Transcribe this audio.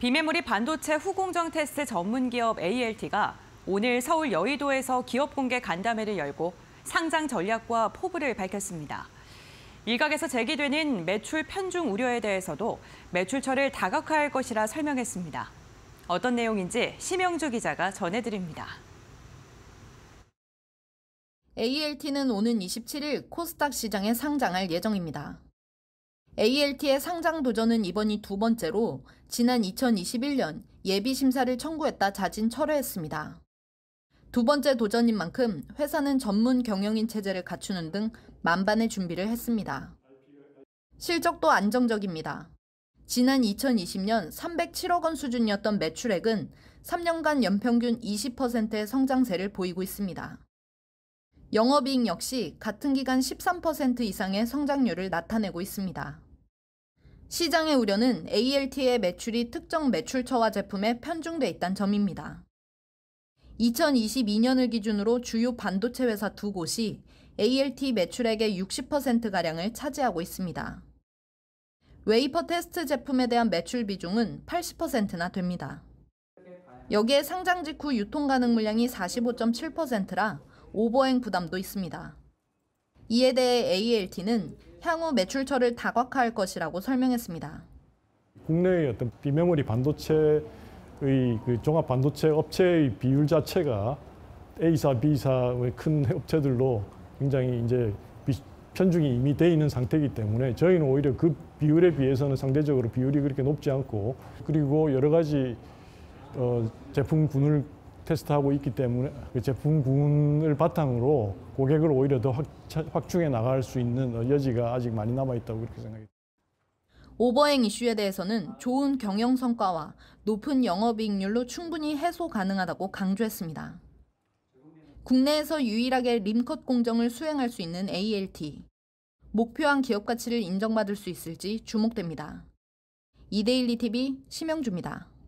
비메모리 반도체 후공정 테스트 전문 기업 ALT가 오늘 서울 여의도에서 기업 공개 간담회를 열고 상장 전략과 포부를 밝혔습니다. 일각에서 제기되는 매출 편중 우려에 대해서도 매출처를 다각화할 것이라 설명했습니다. 어떤 내용인지 심영주 기자가 전해드립니다. ALT는 오는 27일 코스닥 시장에 상장할 예정입니다. ALT의 상장 도전은 이번이 두 번째로 지난 2021년 예비 심사를 청구했다 자진 철회했습니다. 두 번째 도전인 만큼 회사는 전문 경영인 체제를 갖추는 등 만반의 준비를 했습니다. 실적도 안정적입니다. 지난 2020년 307억 원 수준이었던 매출액은 3년간 연평균 20%의 성장세를 보이고 있습니다. 영업이익 역시 같은 기간 13% 이상의 성장률을 나타내고 있습니다. 시장의 우려는 ALT의 매출이 특정 매출처와 제품에 편중돼 있다는 점입니다. 2022년을 기준으로 주요 반도체 회사 두 곳이 ALT 매출액의 60%가량을 차지하고 있습니다. 웨이퍼 테스트 제품에 대한 매출 비중은 80%나 됩니다. 여기에 상장 직후 유통 가능 물량이 45.7%라 오버행 부담도 있습니다. 이에 대해 ALT는 향후 매출처를 다각화할 것이라고 설명했습니다. 국내의 어떤 비메모리 반도체의 그 종합 반도체 업체의 비율 자체가 A사, B사의 큰 업체들로 굉장히 이제 편중이 이미 돼 있는 상태이기 때문에 저희는 오히려 그 비율에 비해서는 상대적으로 비율이 그렇게 높지 않고 그리고 여러 가지 어, 제품군을 테스트하고 있기 때문에 그 제품군을 바탕으로 고객을 오히려 더 확, 충해 나갈 수 있는 여지가 아직 많이 남아 있다고 그렇게 생각합니 오버행 이슈에 대해서는 좋은 경영 성과와 높은 영업이익률로 충분히 해소 가능하다고 강조했습니다. 국내에서 유일하게 림컷 공정을 수행할 수 있는 ALT. 목표한 기업 가치를 인정받을 수 있을지 주목됩니다. 이데일리 TV 심영주입니다.